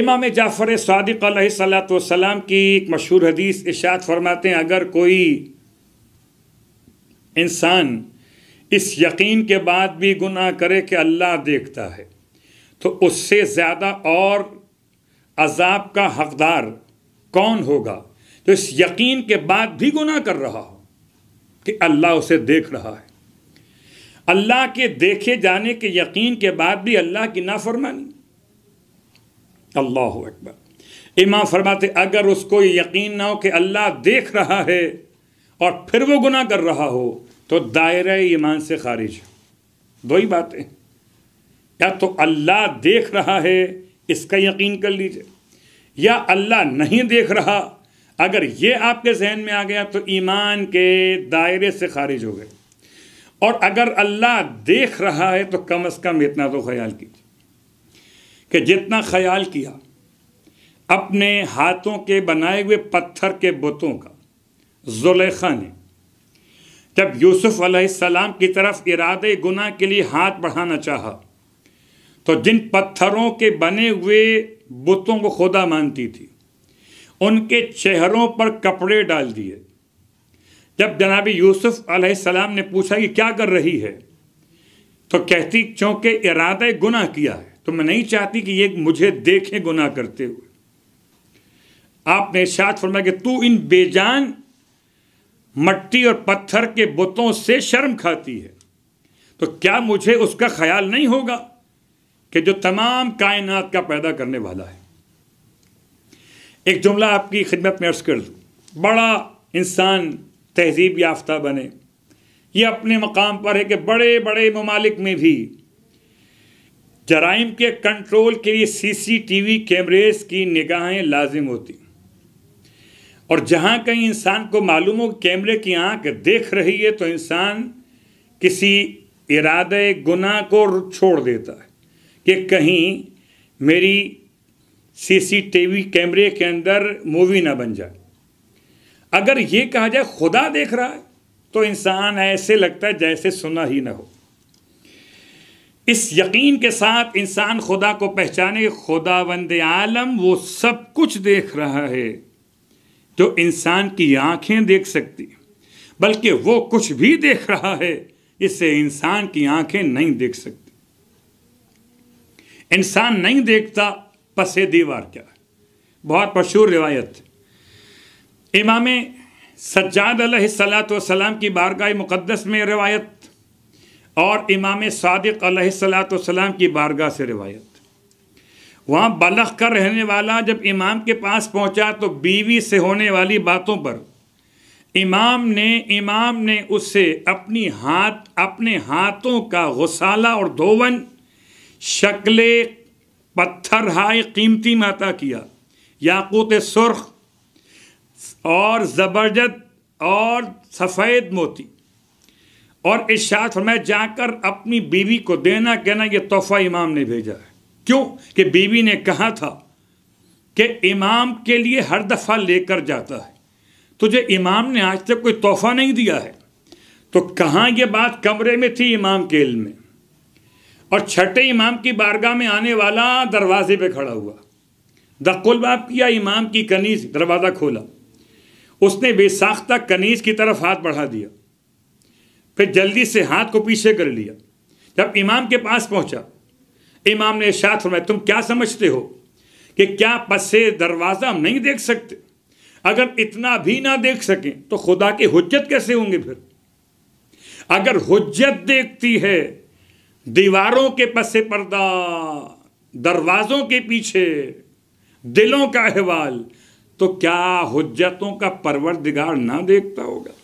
इमाम जाफ़र सदक सलाम की एक मशहूर हदीस इशात फरमाते हैं अगर कोई इंसान इस यकीन के बाद भी गुनाह करे कि अल्लाह देखता है तो उससे ज़्यादा और अजाब का हकदार कौन होगा जो इस यकीन के बाद भी गुनाह कर रहा हो कि अल्लाह उसे देख रहा है अल्लाह के देखे जाने के यकीन के बाद भी अल्लाह की नाफरमानी अल्लाह अकबर इमाम फरमाते अगर उसको यकीन ना हो कि अल्लाह देख रहा है और फिर वो गुनाह कर रहा हो तो दायरा ईमान से खारिज दो ही बातें या तो अल्लाह देख रहा है इसका यकीन कर लीजिए या अल्लाह नहीं देख रहा अगर ये आपके जहन में आ गया तो ईमान के दायरे से खारिज हो गए और अगर अल्लाह देख रहा है तो कम अज़ कम इतना तो ख्याल कीजिए कि जितना ख्याल किया अपने हाथों के बनाए हुए पत्थर के बुतों का जुलेखा ने जब यूसुफ अलैहिस्सलाम की तरफ इरादे गुना के लिए हाथ बढ़ाना चाहा तो जिन पत्थरों के बने हुए बुतों को खुदा मानती थी उनके चेहरों पर कपड़े डाल दिए जब जनाब यूसुफ अलैहिस्सलाम ने पूछा कि क्या कर रही है तो कहती चूंकि इरादे गुनाह किया है तो मैं नहीं चाहती कि ये मुझे देखें गुनाह करते हुए आपने शाद फरमाया कि तू इन बेजान मट्टी और पत्थर के बुतों से शर्म खाती है तो क्या मुझे उसका ख्याल नहीं होगा कि जो तमाम कायनात का पैदा करने वाला है एक जुमला आपकी खिदमत में अर्ज कर दूँ बड़ा इंसान तहजीब याफ्ता बने ये अपने मकाम पर है कि बड़े बड़े ममालिक में भी जराइम के कंट्रोल के लिए सी सी टी वी कैमरेज की निगाहें लाजिम होती और जहाँ कहीं इंसान को मालूम हो कैमरे की आँख देख रही है तो इंसान किसी इरादे गुनाह को छोड़ देता है कि कहीं मेरी सीसीटीवी कैमरे के अंदर मूवी ना बन जाए अगर ये कहा जाए खुदा देख रहा है तो इंसान ऐसे लगता है जैसे सुना ही ना हो इस यकीन के साथ इंसान खुदा को पहचाने खुदा वंद आलम वो सब कुछ देख रहा है जो इंसान की आंखें देख सकती बल्कि वो कुछ भी देख रहा है इसे इंसान की आंखें नहीं देख सकती इंसान नहीं देखता पसे दीवार क्या बहुत मशहूर रिवायत इमाम सज्जाद सलाम की बारगाह मुक़दस में रिवायत और इमाम सादिक सलाम की बारगाह से रिवायत वहाँ बलख का रहने वाला जब इमाम के पास पहुँचा तो बीवी से होने वाली बातों पर इमाम ने इमाम ने उससे अपनी हाथ अपने हाथों का गुसाला और धोवन शक्ल पत्थर हाय कीमती माता किया याकूत सुर्ख और ज़बरदस्त और सफ़ेद मोती और इशात फरमाया जाकर अपनी बीवी को देना कहना यह तोहफ़ा इमाम ने भेजा है क्यों कि बीवी ने कहा था कि इमाम के लिए हर दफ़ा लेकर जाता है तुझे तो इमाम ने आज तक कोई तोहफ़ा नहीं दिया है तो कहाँ यह बात कमरे में थी इमाम के इल में और छठे इमाम की बारगाह में आने वाला दरवाजे पे खड़ा हुआ बाप किया इमाम की कनीज दरवाज़ा खोला उसने बेसाख्ता कनीज की तरफ हाथ बढ़ा दिया फिर जल्दी से हाथ को पीछे कर लिया जब इमाम के पास पहुंचा इमाम ने शाथ फरमाया तुम क्या समझते हो कि क्या पसे दरवाज़ा हम नहीं देख सकते अगर इतना भी ना देख सकें तो खुदा के हजत कैसे होंगे फिर अगर हजत देखती है दीवारों के पसे पर्दा दरवाजों के पीछे दिलों का अहवाल तो क्या हजतों का परवरदिगार ना देखता होगा